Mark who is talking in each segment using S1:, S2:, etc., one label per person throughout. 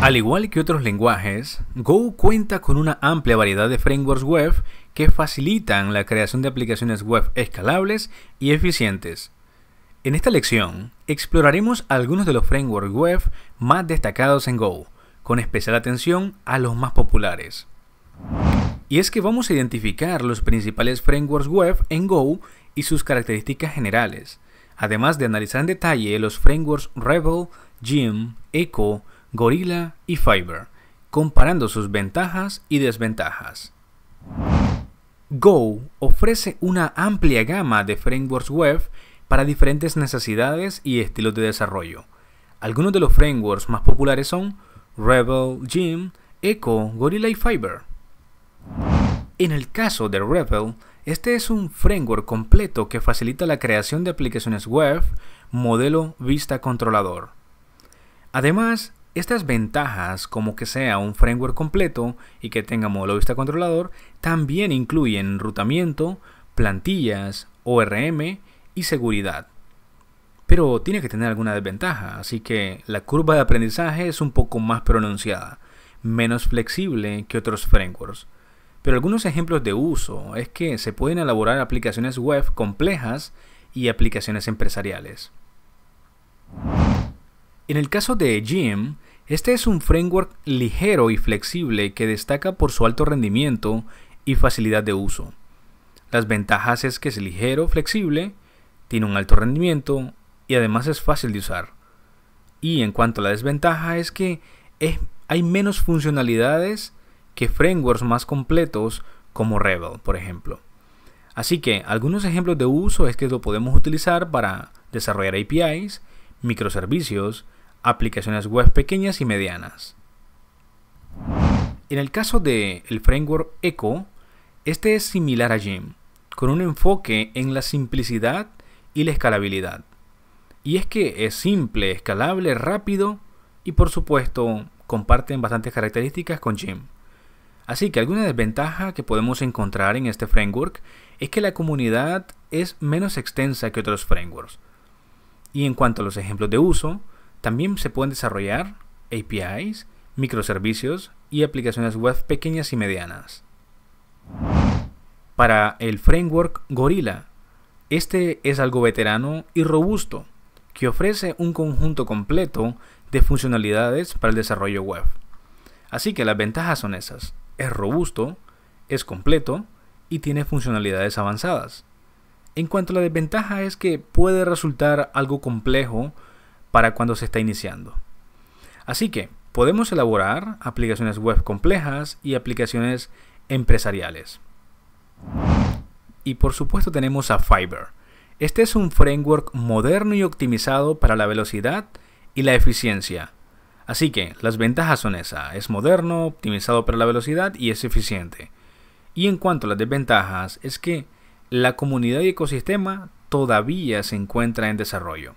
S1: Al igual que otros lenguajes, Go cuenta con una amplia variedad de frameworks web que facilitan la creación de aplicaciones web escalables y eficientes. En esta lección exploraremos algunos de los frameworks web más destacados en Go, con especial atención a los más populares. Y es que vamos a identificar los principales frameworks web en Go y sus características generales, además de analizar en detalle los frameworks Rebel, Jim, Echo, Gorilla y Fiber, comparando sus ventajas y desventajas. Go ofrece una amplia gama de frameworks web para diferentes necesidades y estilos de desarrollo. Algunos de los frameworks más populares son Rebel, Jim, Echo, Gorilla y Fiber. En el caso de Rebel, este es un framework completo que facilita la creación de aplicaciones web modelo vista controlador. Además, estas ventajas, como que sea un framework completo y que tenga modelo vista controlador, también incluyen enrutamiento, plantillas, ORM y seguridad. Pero tiene que tener alguna desventaja, así que la curva de aprendizaje es un poco más pronunciada, menos flexible que otros frameworks. Pero algunos ejemplos de uso es que se pueden elaborar aplicaciones web complejas y aplicaciones empresariales. En el caso de GM, este es un framework ligero y flexible que destaca por su alto rendimiento y facilidad de uso. Las ventajas es que es ligero, flexible, tiene un alto rendimiento y además es fácil de usar. Y en cuanto a la desventaja es que hay menos funcionalidades que frameworks más completos como Rebel, por ejemplo. Así que algunos ejemplos de uso es que lo podemos utilizar para desarrollar APIs, microservicios, aplicaciones web pequeñas y medianas. En el caso de framework Echo, este es similar a Jim, con un enfoque en la simplicidad y la escalabilidad. Y es que es simple, escalable, rápido y por supuesto comparten bastantes características con Jim. Así que alguna desventaja que podemos encontrar en este framework es que la comunidad es menos extensa que otros frameworks. Y en cuanto a los ejemplos de uso, también se pueden desarrollar APIs, microservicios y aplicaciones web pequeñas y medianas. Para el framework Gorilla, este es algo veterano y robusto, que ofrece un conjunto completo de funcionalidades para el desarrollo web. Así que las ventajas son esas. Es robusto, es completo y tiene funcionalidades avanzadas. En cuanto a la desventaja es que puede resultar algo complejo para cuando se está iniciando. Así que podemos elaborar aplicaciones web complejas y aplicaciones empresariales. Y por supuesto tenemos a Fiber. Este es un framework moderno y optimizado para la velocidad y la eficiencia. Así que las ventajas son esa, es moderno, optimizado para la velocidad y es eficiente. Y en cuanto a las desventajas, es que la comunidad y ecosistema todavía se encuentra en desarrollo.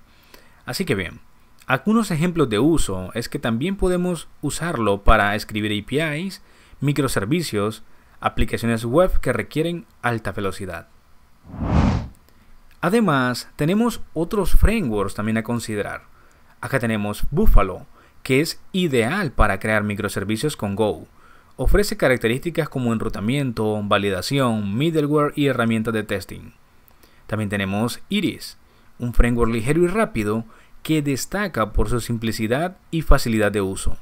S1: Así que bien, algunos ejemplos de uso es que también podemos usarlo para escribir APIs, microservicios, aplicaciones web que requieren alta velocidad. Además, tenemos otros frameworks también a considerar. Acá tenemos Buffalo, que es ideal para crear microservicios con Go. Ofrece características como enrutamiento, validación, middleware y herramientas de testing. También tenemos Iris, un framework ligero y rápido que destaca por su simplicidad y facilidad de uso.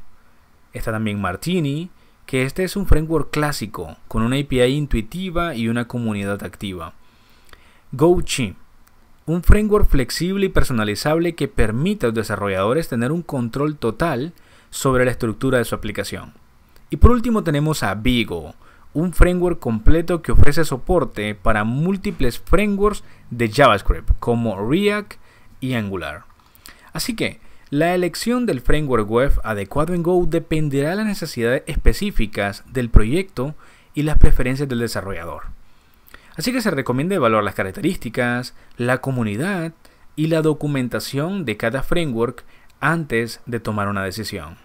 S1: Está también Martini, que este es un framework clásico, con una API intuitiva y una comunidad activa. GoChi, un framework flexible y personalizable que permite a los desarrolladores tener un control total sobre la estructura de su aplicación. Y por último tenemos a Vigo, un framework completo que ofrece soporte para múltiples frameworks de JavaScript como React y Angular. Así que la elección del framework web adecuado en Go dependerá de las necesidades específicas del proyecto y las preferencias del desarrollador. Así que se recomienda evaluar las características, la comunidad y la documentación de cada framework antes de tomar una decisión.